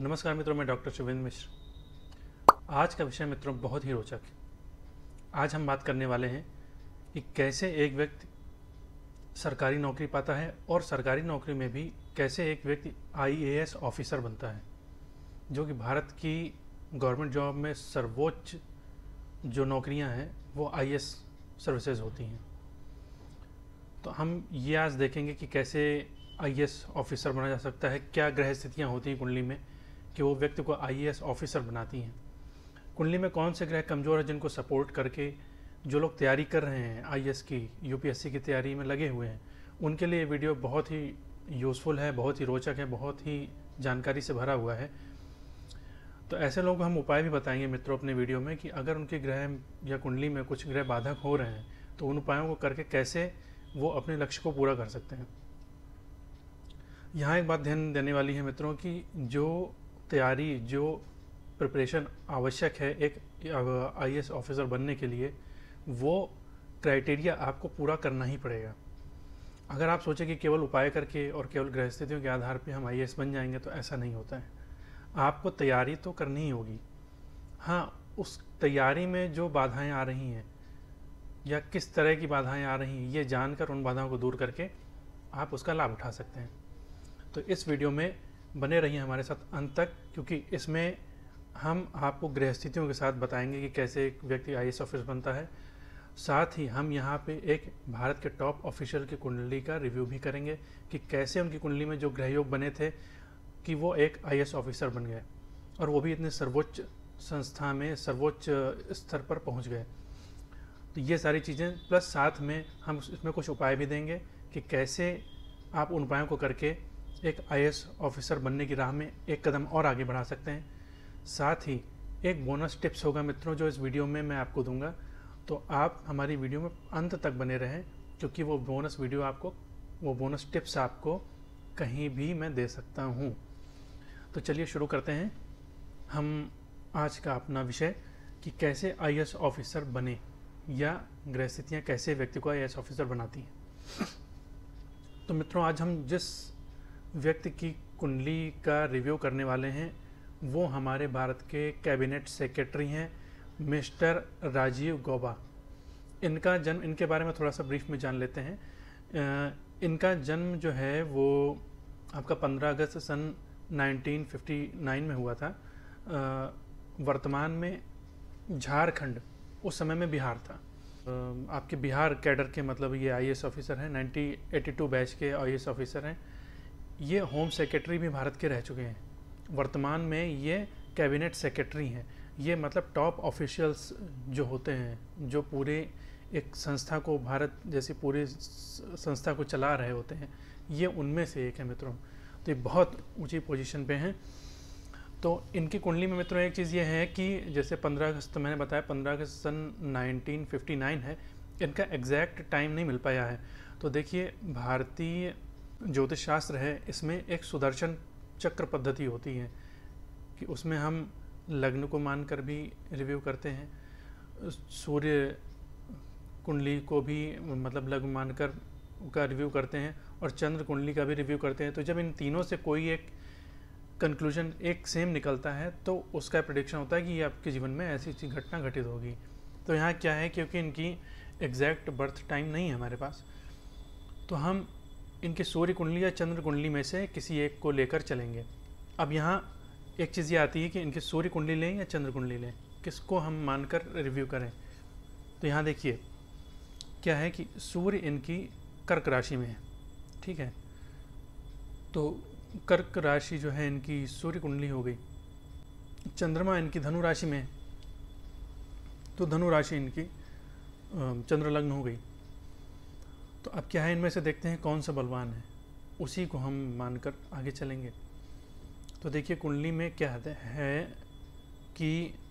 नमस्कार मित्रों मैं डॉक्टर शुभेंद्र मिश्र आज का विषय मित्रों बहुत ही रोचक है आज हम बात करने वाले हैं कि कैसे एक व्यक्ति सरकारी नौकरी पाता है और सरकारी नौकरी में भी कैसे एक व्यक्ति आईएएस ऑफिसर बनता है जो कि भारत की गवर्नमेंट जॉब में सर्वोच्च जो नौकरियां हैं वो आई सर्विसेज होती हैं तो हम ये आज देखेंगे कि कैसे आई ऑफिसर बना जा सकता है क्या ग्रह स्थितियाँ होती हैं कुंडली में कि वो व्यक्ति को आई ऑफिसर बनाती हैं कुंडली में कौन से ग्रह कमज़ोर है जिनको सपोर्ट करके जो लोग तैयारी कर रहे हैं आई की यू की तैयारी में लगे हुए हैं उनके लिए वीडियो बहुत ही यूज़फुल है बहुत ही रोचक है बहुत ही जानकारी से भरा हुआ है तो ऐसे लोग हम उपाय भी बताएंगे मित्रों अपने वीडियो में कि अगर उनके ग्रह या कुंडली में कुछ ग्रह बाधक हो रहे हैं तो उन उपायों को करके कैसे वो अपने लक्ष्य को पूरा कर सकते हैं यहाँ एक बात ध्यान देने वाली है मित्रों की जो तैयारी जो प्रिपरेशन आवश्यक है एक आई ऑफिसर बनने के लिए वो क्राइटेरिया आपको पूरा करना ही पड़ेगा अगर आप सोचें कि केवल उपाय करके और केवल गृहस्थितियों के आधार पर हम आई बन जाएंगे तो ऐसा नहीं होता है आपको तैयारी तो करनी ही होगी हाँ उस तैयारी में जो बाधाएं आ रही हैं या किस तरह की बाधाएं आ रही हैं ये जानकर उन बाधाओं को दूर करके आप उसका लाभ उठा सकते हैं तो इस वीडियो में बने रहिए हमारे साथ अंत तक क्योंकि इसमें हम आपको गृहस्थितियों के साथ बताएंगे कि कैसे एक व्यक्ति आई ऑफिसर बनता है साथ ही हम यहाँ पे एक भारत के टॉप ऑफिशियल की कुंडली का रिव्यू भी करेंगे कि कैसे उनकी कुंडली में जो ग्रह योग बने थे कि वो एक आई ऑफिसर बन गए और वो भी इतने सर्वोच्च संस्था में सर्वोच्च स्तर पर पहुँच गए तो ये सारी चीज़ें प्लस साथ में हम इसमें कुछ उपाय भी देंगे कि कैसे आप उन उपायों को करके एक आई ऑफिसर बनने की राह में एक कदम और आगे बढ़ा सकते हैं साथ ही एक बोनस टिप्स होगा मित्रों जो इस वीडियो में मैं आपको दूंगा तो आप हमारी वीडियो में अंत तक बने रहें क्योंकि वो बोनस वीडियो आपको वो बोनस टिप्स आपको कहीं भी मैं दे सकता हूँ तो चलिए शुरू करते हैं हम आज का अपना विषय कि कैसे आई ऑफिसर बने या गृहस्थितियाँ कैसे व्यक्ति को आई ऑफिसर बनाती हैं तो मित्रों आज हम जिस व्यक्ति की कुंडली का रिव्यू करने वाले हैं वो हमारे भारत के कैबिनेट सेक्रेटरी हैं मिस्टर राजीव गौबा इनका जन्म इनके बारे में थोड़ा सा ब्रीफ में जान लेते हैं इनका जन्म जो है वो आपका 15 अगस्त सन 1959 में हुआ था वर्तमान में झारखंड उस समय में बिहार था आपके बिहार कैडर के मतलब ये आईएएस ऑफिसर हैं 1982 बैच के आईएएस ऑफिसर हैं ये होम सेक्रेटरी भी भारत के रह चुके हैं वर्तमान में ये कैबिनेट सेक्रेटरी हैं ये मतलब टॉप ऑफिशियल्स जो होते हैं जो पूरे एक संस्था को भारत जैसी पूरी संस्था को चला रहे होते हैं ये उनमें से एक है मित्रों तो ये बहुत ऊंची पोजीशन पे हैं तो इनकी कुंडली में मित्रों एक चीज़ ये है कि जैसे 15 अगस्त तो मैंने बताया 15 अगस्त सन 1959 है इनका एग्जैक्ट टाइम नहीं मिल पाया है तो देखिए भारतीय ज्योतिष शास्त्र है इसमें एक सुदर्शन चक्र पद्धति होती है कि उसमें हम लग्न को मानकर भी रिव्यू करते हैं सूर्य कुंडली को भी मतलब लग्न मानकर का रिव्यू करते हैं और चंद्र कुंडली का भी रिव्यू करते हैं तो जब इन तीनों से कोई एक कंक्लूजन एक सेम निकलता है तो उसका प्रडिक्शन होता है कि ये आपके जीवन में ऐसी घटना घटित होगी तो यहाँ क्या है क्योंकि इनकी एग्जैक्ट बर्थ टाइम नहीं है हमारे पास तो हम इनके सूर्य कुंडली या चंद्र कुंडली में से किसी एक को लेकर चलेंगे अब यहाँ एक चीज़ ये आती है कि इनकी सूर्य कुंडली लें या चंद्र कुंडली लें किसको हम मानकर रिव्यू करें तो यहाँ देखिए क्या है कि सूर्य इनकी कर्क राशि में है ठीक है तो कर्क राशि जो है इनकी सूर्य कुंडली हो गई चंद्रमा इनकी धनु राशि में है तो धनु राशि इनकी चंद्र लग्न हो गई तो अब क्या है इनमें से देखते हैं कौन सा बलवान है उसी को हम मानकर आगे चलेंगे तो देखिए कुंडली में क्या है कि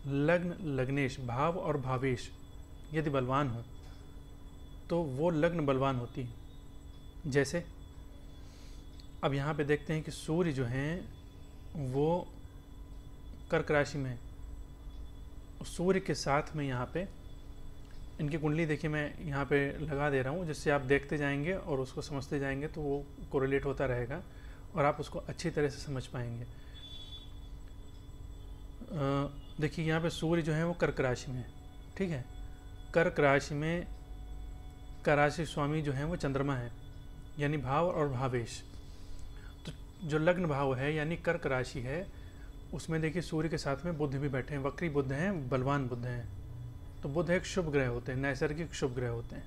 लग्न लग्नेश भाव और भावेश यदि बलवान हो तो वो लग्न बलवान होती है जैसे अब यहाँ पे देखते हैं कि सूर्य जो हैं वो कर्क राशि में सूर्य के साथ में यहाँ पे इनकी कुंडली देखिए मैं यहाँ पे लगा दे रहा हूँ जिससे आप देखते जाएंगे और उसको समझते जाएंगे तो वो कोरिलेट होता रहेगा और आप उसको अच्छी तरह से समझ पाएंगे देखिए यहाँ पे सूर्य जो है वो कर्क राशि में ठीक है कर्क राशि में कराशि स्वामी जो है वो चंद्रमा है यानी भाव और भावेश तो जो लग्न भाव है यानी कर्क राशि है उसमें देखिए सूर्य के साथ में बुद्ध भी बैठे हैं वक्री बुद्ध हैं बलवान बुद्ध हैं तो बुध एक शुभ ग्रह होते हैं नैसर्गिक शुभ ग्रह होते हैं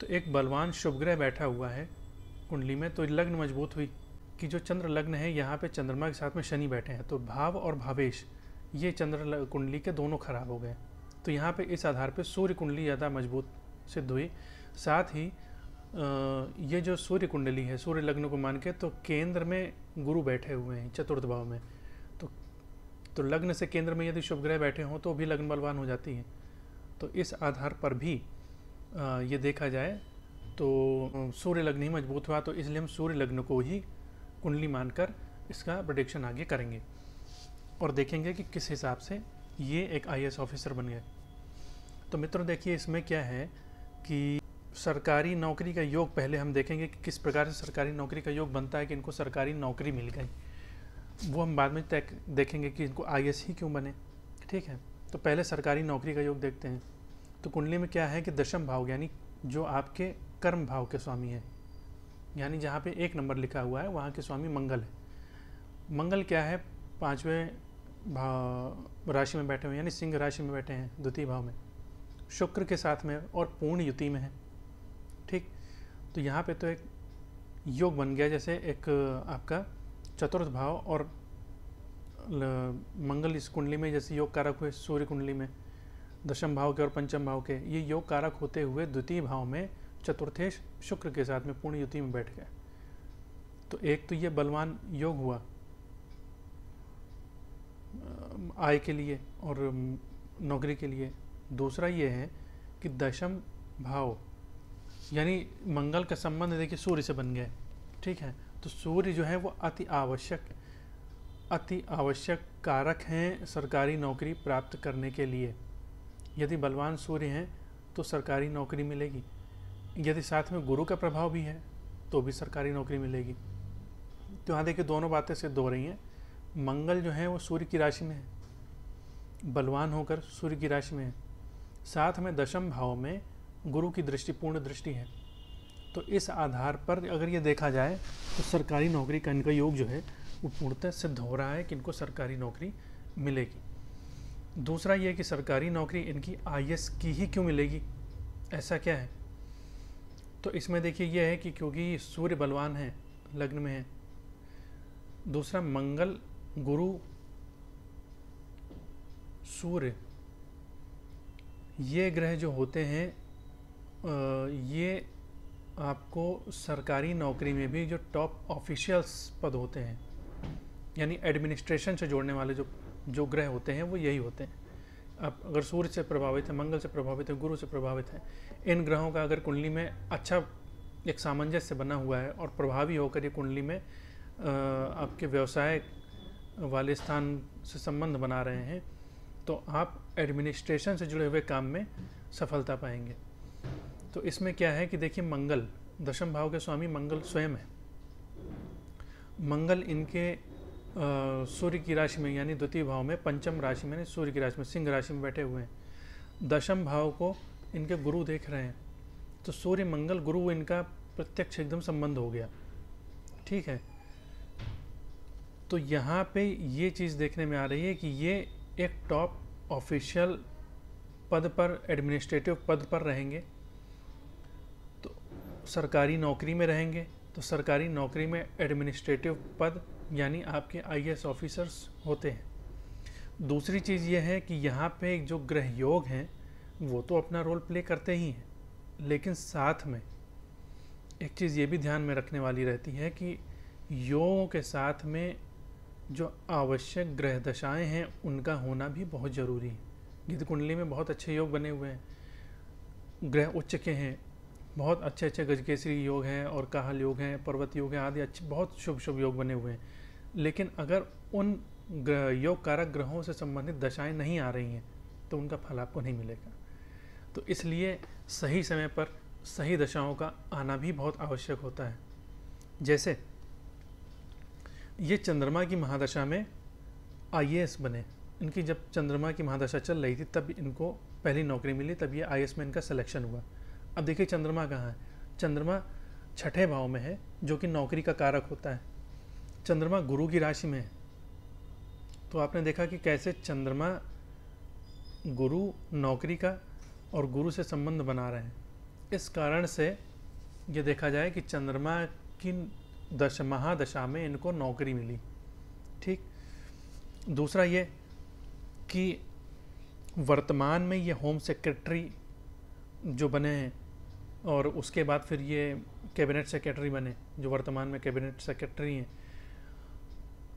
तो एक बलवान शुभ ग्रह बैठा हुआ है कुंडली में तो लग्न मजबूत हुई कि जो चंद्र लग्न है यहाँ पे चंद्रमा के साथ में शनि बैठे हैं तो भाव और भावेश ये चंद्र कुंडली के दोनों खराब हो गए तो यहाँ पे इस आधार पे सूर्य कुंडली ज़्यादा मजबूत सिद्ध हुई साथ ही ये जो सूर्य कुंडली है सूर्य लग्न को मान के तो केंद्र में गुरु बैठे हुए हैं चतुर्थ भाव में तो लग्न से केंद्र में यदि शुभ ग्रह बैठे हों तो भी लग्न बलवान हो जाती है तो इस आधार पर भी ये देखा जाए तो सूर्य लग्न ही मजबूत हुआ तो इसलिए हम सूर्य लग्न को ही कुंडली मानकर इसका प्रोडिक्शन आगे करेंगे और देखेंगे कि किस हिसाब से ये एक आई ऑफिसर बन गए तो मित्रों देखिए इसमें क्या है कि सरकारी नौकरी का योग पहले हम देखेंगे कि किस प्रकार से सरकारी नौकरी का योग बनता है कि इनको सरकारी नौकरी मिल गई वो हम बाद में देखेंगे कि इनको आई ही क्यों बने ठीक है तो पहले सरकारी नौकरी का योग देखते हैं तो कुंडली में क्या है कि दशम भाव यानी जो आपके कर्म भाव के स्वामी है यानी जहाँ पे एक नंबर लिखा हुआ है वहाँ के स्वामी मंगल है मंगल क्या है पाँचवें भाव राशि में बैठे हुए यानी सिंह राशि में बैठे हैं द्वितीय भाव में शुक्र के साथ में और पूर्ण युति में है ठीक तो यहाँ पे तो एक योग बन गया जैसे एक आपका चतुर्थ भाव और मंगल इस कुंडली में जैसे योग कारक हुए सूर्य कुंडली में दशम भाव के और पंचम भाव के ये योग कारक होते हुए द्वितीय भाव में चतुर्थेश शुक्र के साथ में पूर्ण युति में बैठ गए तो एक तो ये बलवान योग हुआ आय के लिए और नौकरी के लिए दूसरा ये है कि दशम भाव यानी मंगल का संबंध देखिए सूर्य से बन गए ठीक है तो सूर्य जो है वो अति आवश्यक अति आवश्यक कारक हैं सरकारी नौकरी प्राप्त करने के लिए यदि बलवान सूर्य हैं तो सरकारी नौकरी मिलेगी यदि साथ में गुरु का प्रभाव भी है तो भी सरकारी नौकरी मिलेगी तो यहाँ देखिए दोनों बातें सिद्ध हो रही हैं मंगल जो है वो सूर्य की राशि में है बलवान होकर सूर्य की राशि में है साथ में दशम भाव में गुरु की दृष्टि पूर्ण दृष्टि है तो इस आधार पर अगर ये देखा जाए तो सरकारी नौकरी का इनका योग जो है वो पूर्णतः सिद्ध हो रहा है कि इनको सरकारी नौकरी मिलेगी दूसरा ये कि सरकारी नौकरी इनकी आई की ही क्यों मिलेगी ऐसा क्या है तो इसमें देखिए यह है कि क्योंकि सूर्य बलवान है लग्न में है दूसरा मंगल गुरु सूर्य ये ग्रह जो होते हैं ये आपको सरकारी नौकरी में भी जो टॉप ऑफिशियल्स पद होते हैं यानी एडमिनिस्ट्रेशन से जोड़ने वाले जो जो ग्रह होते हैं वो यही होते हैं अब अगर सूर्य से प्रभावित है मंगल से प्रभावित है गुरु से प्रभावित है इन ग्रहों का अगर कुंडली में अच्छा एक सामंजस्य बना हुआ है और प्रभावी होकर ये कुंडली में आपके व्यवसाय वाले स्थान से संबंध बना रहे हैं तो आप एडमिनिस्ट्रेशन से जुड़े हुए काम में सफलता पाएंगे तो इसमें क्या है कि देखिए मंगल दशम भाव के स्वामी मंगल स्वयं है मंगल इनके सूर्य की राशि में यानी द्वितीय भाव में पंचम राशि में सूर्य की राशि में सिंह राशि में बैठे हुए हैं दशम भाव को इनके गुरु देख रहे हैं तो सूर्य मंगल गुरु इनका प्रत्यक्ष एकदम संबंध हो गया ठीक है तो यहाँ पे ये चीज़ देखने में आ रही है कि ये एक टॉप ऑफिशियल पद पर एडमिनिस्ट्रेटिव पद पर रहेंगे सरकारी नौकरी में रहेंगे तो सरकारी नौकरी में एडमिनिस्ट्रेटिव पद यानी आपके आई ऑफिसर्स होते हैं दूसरी चीज़ यह है कि यहाँ पे जो ग्रह योग हैं वो तो अपना रोल प्ले करते ही हैं लेकिन साथ में एक चीज़ ये भी ध्यान में रखने वाली रहती है कि योगों के साथ में जो आवश्यक ग्रह दशाएं हैं उनका होना भी बहुत ज़रूरी है गिद्ध कुंडली में बहुत अच्छे योग बने हुए हैं ग्रह उच्च के हैं बहुत अच्छे अच्छे गजकेसरी योग हैं और काहल योग हैं पर्वत योग हैं आदि अच्छे बहुत शुभ शुभ योग बने हुए हैं लेकिन अगर उन योग कारक ग्रहों से संबंधित दशाएं नहीं आ रही हैं तो उनका फल आपको नहीं मिलेगा तो इसलिए सही समय पर सही दशाओं का आना भी बहुत आवश्यक होता है जैसे ये चंद्रमा की महादशा में आई बने इनकी जब चंद्रमा की महादशा चल रही थी तब इनको पहली नौकरी मिली तब ये आई में इनका सिलेक्शन हुआ अब देखिए चंद्रमा कहाँ है चंद्रमा छठे भाव में है जो कि नौकरी का कारक होता है चंद्रमा गुरु की राशि में है तो आपने देखा कि कैसे चंद्रमा गुरु नौकरी का और गुरु से संबंध बना रहे हैं इस कारण से ये देखा जाए कि चंद्रमा की दश महादशा में इनको नौकरी मिली ठीक दूसरा ये कि वर्तमान में ये होम सेक्रेटरी जो बने हैं और उसके बाद फिर ये कैबिनेट सेक्रेटरी बने जो वर्तमान में कैबिनेट सेक्रेटरी हैं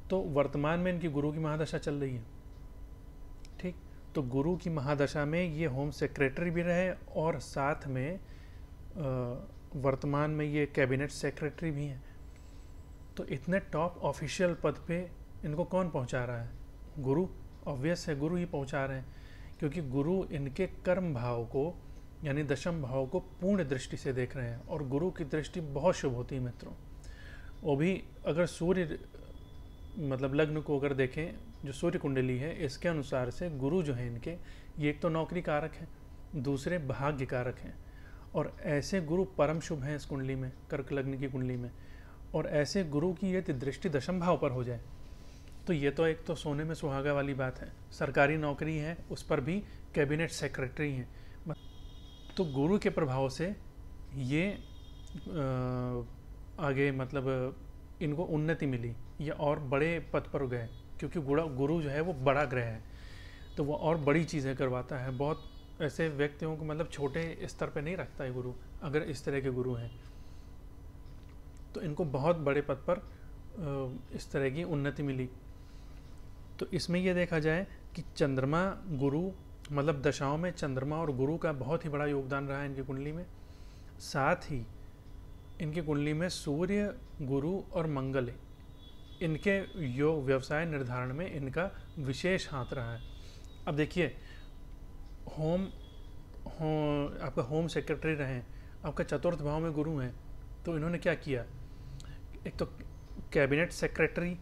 तो वर्तमान में इनकी गुरु की महादशा चल रही है ठीक तो गुरु की महादशा में ये होम सेक्रेटरी भी रहे और साथ में वर्तमान में ये कैबिनेट सेक्रेटरी भी हैं तो इतने टॉप ऑफिशियल पद पे इनको कौन पहुंचा रहा है गुरु ऑब्वियस है गुरु ही पहुंचा रहे हैं क्योंकि गुरु इनके कर्म भाव को यानी दशम भाव को पूर्ण दृष्टि से देख रहे हैं और गुरु की दृष्टि बहुत शुभ होती है मित्रों वो भी अगर सूर्य मतलब लग्न को अगर देखें जो सूर्य कुंडली है इसके अनुसार से गुरु जो हैं इनके ये एक तो नौकरी कारक है दूसरे भाग्य कारक हैं और ऐसे गुरु परम शुभ हैं इस कुंडली में कर्क लग्न की कुंडली में और ऐसे गुरु की यदि दृष्टि दशम भाव पर हो जाए तो ये तो एक तो सोने में सुहागा वाली बात है सरकारी नौकरी है उस पर भी कैबिनेट सेक्रेटरी हैं तो गुरु के प्रभाव से ये आगे मतलब इनको उन्नति मिली या और बड़े पद पर गए क्योंकि गुड़ा गुरु जो है वो बड़ा ग्रह है तो वो और बड़ी चीज़ें करवाता है बहुत ऐसे व्यक्तियों को मतलब छोटे स्तर पे नहीं रखता है गुरु अगर इस तरह के गुरु हैं तो इनको बहुत बड़े पद पर इस तरह की उन्नति मिली तो इसमें यह देखा जाए कि चंद्रमा गुरु मतलब दशाओं में चंद्रमा और गुरु का बहुत ही बड़ा योगदान रहा है इनकी कुंडली में साथ ही इनकी कुंडली में सूर्य गुरु और मंगल इनके योग व्यवसाय निर्धारण में इनका विशेष हाथ रहा है अब देखिए होम हो आपका होम सेक्रेटरी रहें आपका चतुर्थ भाव में गुरु हैं तो इन्होंने क्या किया एक तो कैबिनेट सेक्रेटरी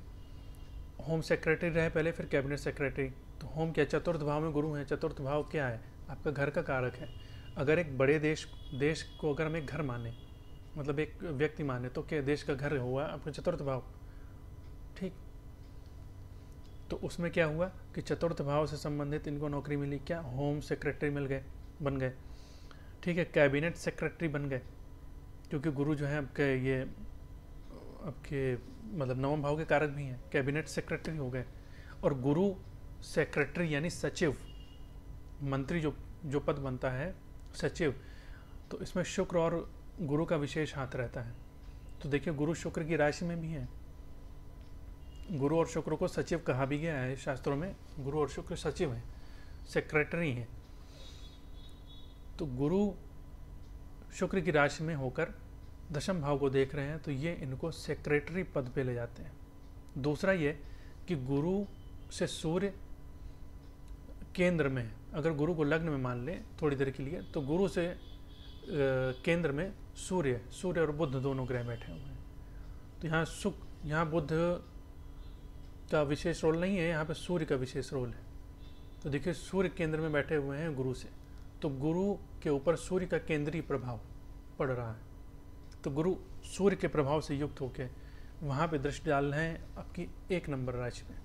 होम सेक्रेटरी रहे पहले फिर कैबिनेट सेक्रेटरी तो होम क्या चतुर्थ भाव में गुरु हैं चतुर्थ भाव क्या है आपका घर का कारक है अगर एक बड़े देश देश को अगर हम एक घर माने मतलब एक व्यक्ति माने तो क्या देश का घर हुआ आपका चतुर्थ भाव ठीक तो उसमें क्या हुआ कि चतुर्थ भाव से संबंधित इनको नौकरी मिली क्या होम सेक्रेटरी मिल गए बन गए ठीक है कैबिनेट सेक्रेटरी बन गए क्योंकि गुरु जो है आपके ये आपके मतलब नवम भाव के कारक भी हैं कैबिनेट सेक्रेटरी हो गए और गुरु सेक्रेटरी यानी सचिव मंत्री जो जो पद बनता है सचिव तो इसमें शुक्र और गुरु का विशेष हाथ रहता है तो देखिए गुरु शुक्र की राशि में भी है गुरु और शुक्र को सचिव कहा भी गया है शास्त्रों में गुरु और शुक्र सचिव हैं सेक्रेटरी हैं तो गुरु शुक्र की राशि में होकर दशम भाव को देख रहे हैं तो ये इनको सेक्रेटरी पद पे ले जाते हैं दूसरा ये कि गुरु से सूर्य केंद्र में अगर गुरु को लग्न में मान लें थोड़ी देर के लिए तो गुरु से केंद्र में सूर्य सूर्य और बुद्ध दोनों ग्रह बैठे हुए हैं तो यहाँ सुख यहाँ बुद्ध का विशेष रोल नहीं है यहाँ पर सूर्य का विशेष रोल है तो देखिए सूर्य केंद्र में बैठे हुए हैं गुरु से तो गुरु के ऊपर सूर्य का केंद्रीय प्रभाव पड़ रहा है तो गुरु सूर्य के प्रभाव से युक्त होकर वहाँ पर दृष्टि डाल रहे हैं आपकी एक नंबर राशि में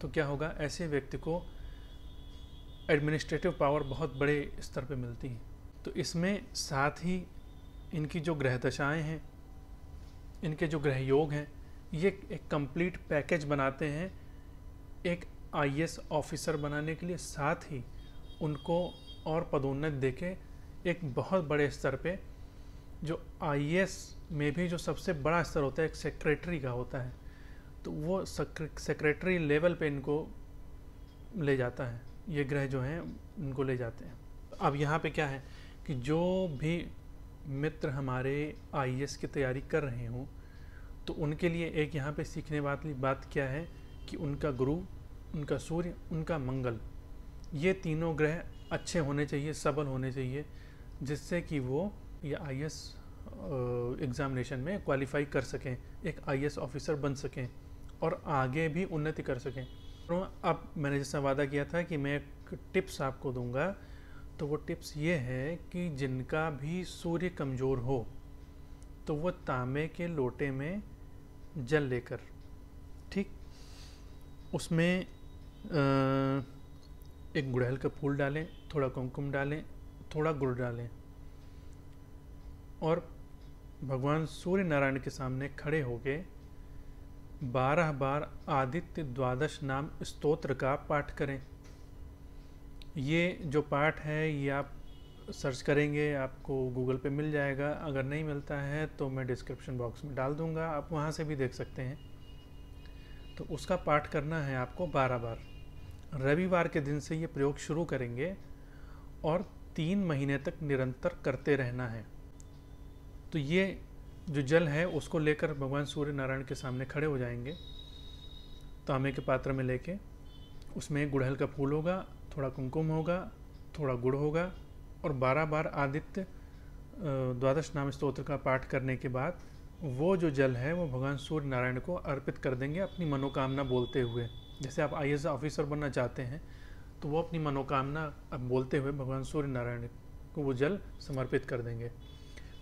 तो क्या होगा ऐसे व्यक्ति को एडमिनिस्ट्रेटिव पावर बहुत बड़े स्तर पे मिलती है तो इसमें साथ ही इनकी जो ग्रह दशाएँ हैं इनके जो ग्रह योग हैं ये एक कंप्लीट पैकेज बनाते हैं एक आई ऑफिसर बनाने के लिए साथ ही उनको और पदोन्नत देके एक बहुत बड़े स्तर पे जो आई में भी जो सबसे बड़ा स्तर होता है एक सेक्रेटरी का होता है तो वो सेक्रेटरी लेवल पे इनको ले जाता है ये ग्रह जो हैं उनको ले जाते हैं अब यहाँ पे क्या है कि जो भी मित्र हमारे आई e की तैयारी कर रहे हों तो उनके लिए एक यहाँ पे सीखने वाली बात क्या है कि उनका गुरु उनका सूर्य उनका मंगल ये तीनों ग्रह अच्छे होने चाहिए सबल होने चाहिए जिससे कि वो ये आई एग्ज़ामिनेशन e में क्वालिफाई कर सकें एक आई ऑफिसर e बन सकें और आगे भी उन्नति कर सकें अब मैंने जैसा वादा किया था कि मैं एक टिप्स आपको दूंगा तो वो टिप्स ये है कि जिनका भी सूर्य कमज़ोर हो तो वो तांबे के लोटे में जल लेकर ठीक उसमें एक गुड़हल का फूल डालें थोड़ा कुमकुम डालें थोड़ा गुड़ डालें और भगवान सूर्य नारायण के सामने खड़े होके बारह बार आदित्य द्वादश नाम स्तोत्र का पाठ करें ये जो पाठ है ये आप सर्च करेंगे आपको गूगल पे मिल जाएगा अगर नहीं मिलता है तो मैं डिस्क्रिप्शन बॉक्स में डाल दूंगा आप वहाँ से भी देख सकते हैं तो उसका पाठ करना है आपको बारह बार रविवार के दिन से ये प्रयोग शुरू करेंगे और तीन महीने तक निरंतर करते रहना है तो ये जो जल है उसको लेकर भगवान सूर्य नारायण के सामने खड़े हो जाएंगे तांबे के पात्र में लेके उसमें गुड़हल का फूल होगा थोड़ा कुमकुम होगा थोड़ा गुड़ होगा और बारह बार आदित्य द्वादश नाम स्त्रोत्र का पाठ करने के बाद वो जो जल है वो भगवान सूर्य नारायण को अर्पित कर देंगे अपनी मनोकामना बोलते हुए जैसे आप आई ऑफिसर बनना चाहते हैं तो वो अपनी मनोकामना अब बोलते हुए भगवान सूर्य नारायण को वो जल समर्पित कर देंगे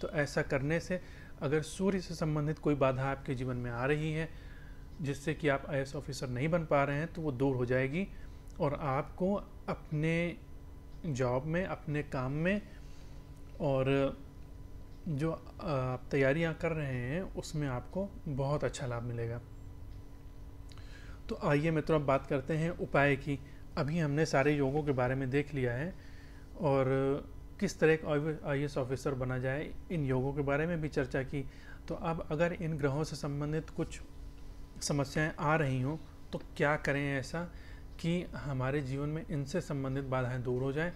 तो ऐसा करने से अगर सूर्य से संबंधित कोई बाधा आपके जीवन में आ रही है जिससे कि आप आई ऑफिसर नहीं बन पा रहे हैं तो वो दूर हो जाएगी और आपको अपने जॉब में अपने काम में और जो आप तैयारियां कर रहे हैं उसमें आपको बहुत अच्छा लाभ मिलेगा तो आइए मित्रों अब बात करते हैं उपाय की अभी हमने सारे योगों के बारे में देख लिया है और किस तरह एक आई ऑफिसर बना जाए इन योगों के बारे में भी चर्चा की तो अब अगर इन ग्रहों से संबंधित कुछ समस्याएं आ रही हों तो क्या करें ऐसा कि हमारे जीवन में इनसे संबंधित बाधाएं दूर हो जाएं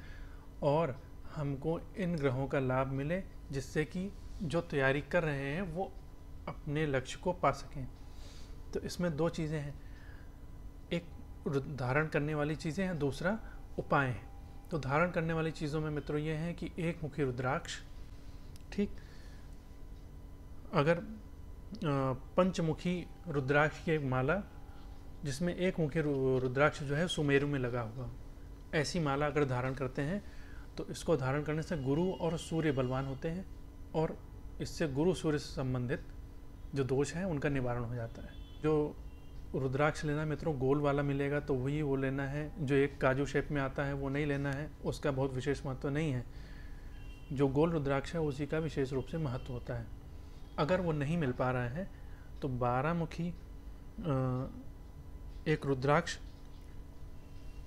और हमको इन ग्रहों का लाभ मिले जिससे कि जो तैयारी कर रहे हैं वो अपने लक्ष्य को पा सकें तो इसमें दो चीज़ें हैं एक धारण करने वाली चीज़ें हैं दूसरा उपाय हैं तो धारण करने वाली चीज़ों में मित्रों ये हैं कि एक मुखी रुद्राक्ष ठीक अगर पंचमुखी रुद्राक्ष की एक माला जिसमें एक मुखी रुद्राक्ष जो है सुमेरु में लगा हुआ ऐसी माला अगर धारण करते हैं तो इसको धारण करने से गुरु और सूर्य बलवान होते हैं और इससे गुरु सूर्य से संबंधित जो दोष हैं उनका निवारण हो जाता है जो रुद्राक्ष लेना मित्रों गोल वाला मिलेगा तो वही वो लेना है जो एक काजू शेप में आता है वो नहीं लेना है उसका बहुत विशेष महत्व नहीं है जो गोल रुद्राक्ष है उसी का विशेष रूप से महत्व होता है अगर वो नहीं मिल पा रहा है तो मुखी एक रुद्राक्ष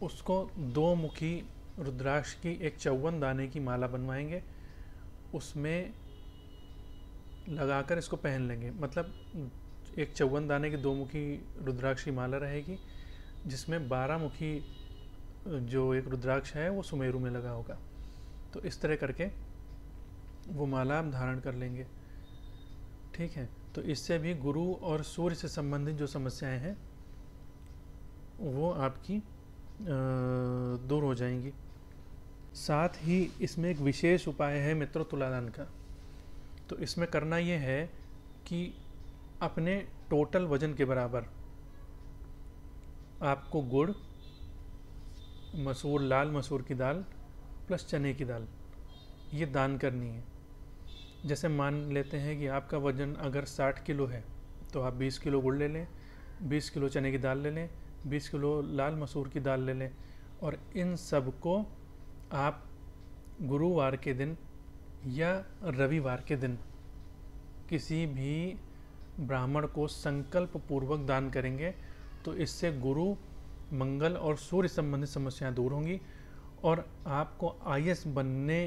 उसको दो मुखी रुद्राक्ष की एक चौवन दाने की माला बनवाएंगे उसमें लगाकर इसको पहन लेंगे मतलब एक चौवन दाने की दो मुखी रुद्राक्षी माला रहेगी जिसमें बारह मुखी जो एक रुद्राक्ष है वो सुमेरु में लगा होगा तो इस तरह करके वो माला हम धारण कर लेंगे ठीक है तो इससे भी गुरु और सूर्य से संबंधित जो समस्याएं हैं वो आपकी दूर हो जाएंगी साथ ही इसमें एक विशेष उपाय है मित्र तुलादान का तो इसमें करना ये है कि अपने टोटल वजन के बराबर आपको गुड़ मसूर लाल मसूर की दाल प्लस चने की दाल ये दान करनी है जैसे मान लेते हैं कि आपका वज़न अगर 60 किलो है तो आप 20 किलो गुड़ ले लें 20 किलो चने की दाल ले लें 20 किलो लाल मसूर की दाल ले लें और इन सब को आप गुरुवार के दिन या रविवार के दिन किसी भी ब्राह्मण को संकल्प पूर्वक दान करेंगे तो इससे गुरु मंगल और सूर्य संबंधित समस्याएं दूर होंगी और आपको आई बनने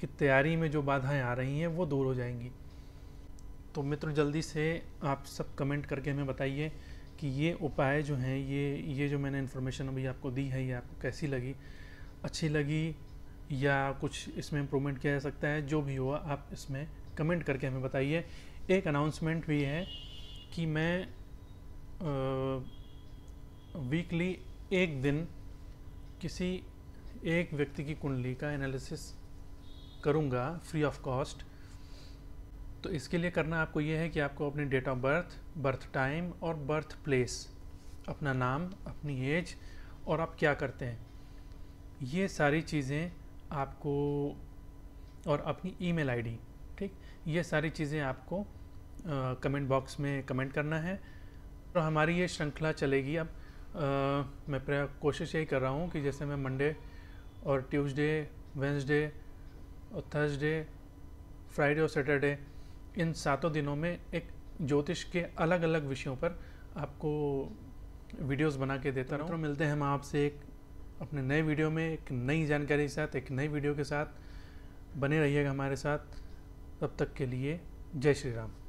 की तैयारी में जो बाधाएं आ रही हैं वो दूर हो जाएंगी तो मित्रों जल्दी से आप सब कमेंट करके हमें बताइए कि ये उपाय जो हैं ये ये जो मैंने इन्फॉर्मेशन अभी आपको दी है ये आपको कैसी लगी अच्छी लगी या कुछ इसमें इम्प्रूवमेंट किया जा सकता है जो भी हुआ आप इसमें कमेंट करके हमें बताइए एक अनाउंसमेंट भी है कि मैं वीकली एक दिन किसी एक व्यक्ति की कुंडली का एनालिसिस करूँगा फ्री ऑफ कॉस्ट तो इसके लिए करना आपको ये है कि आपको अपनी date of birth birth time और बर्थ प्लेस अपना नाम अपनी एज और आप क्या करते हैं ये सारी चीज़ें आपको और अपनी ईमेल आईडी ठीक ये सारी चीज़ें आपको कमेंट बॉक्स में कमेंट करना है और तो हमारी ये श्रृंखला चलेगी अब आ, मैं कोशिश यही कर रहा हूँ कि जैसे मैं मंडे और ट्यूसडे वेंसडे और थर्सडे फ्राइडे और सैटरडे इन सातों दिनों में एक ज्योतिष के अलग अलग विषयों पर आपको वीडियोस बना के देता रहूँ तो मिलते हैं हम आपसे एक अपने नए वीडियो में एक नई जानकारी के साथ एक नई वीडियो के साथ बने रहिएगा हमारे साथ तब तक के लिए जय श्री राम